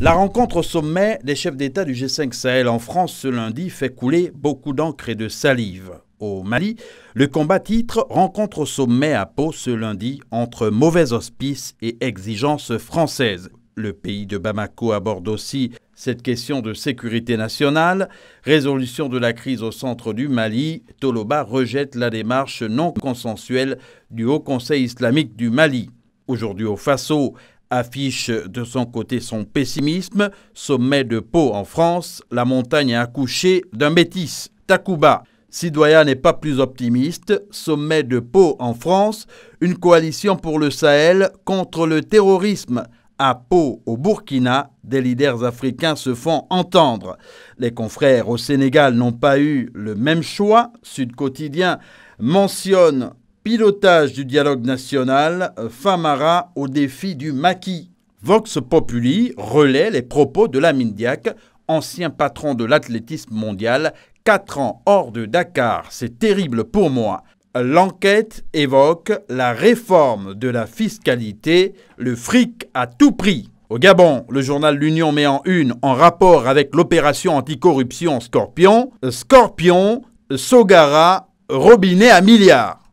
La rencontre au sommet des chefs d'État du G5 Sahel en France ce lundi fait couler beaucoup d'encre et de salive. Au Mali, le combat titre rencontre au sommet à Pau ce lundi entre mauvais hospices et exigences françaises. Le pays de Bamako aborde aussi cette question de sécurité nationale, résolution de la crise au centre du Mali, Toloba rejette la démarche non consensuelle du Haut Conseil islamique du Mali. Aujourd'hui au Faso, affiche de son côté son pessimisme. Sommet de Pau en France, la montagne a accouché d'un métis, Takuba. Sidoya n'est pas plus optimiste. Sommet de Pau en France, une coalition pour le Sahel contre le terrorisme. À Pau, au Burkina, des leaders africains se font entendre. Les confrères au Sénégal n'ont pas eu le même choix. Sud Quotidien mentionne Pilotage du dialogue national, Famara au défi du maquis. Vox Populi relaie les propos de Lamindiac, ancien patron de l'athlétisme mondial, 4 ans hors de Dakar, c'est terrible pour moi. L'enquête évoque la réforme de la fiscalité, le fric à tout prix. Au Gabon, le journal L'Union met en une, en rapport avec l'opération anticorruption Scorpion, Scorpion, Sogara, robinet à milliards.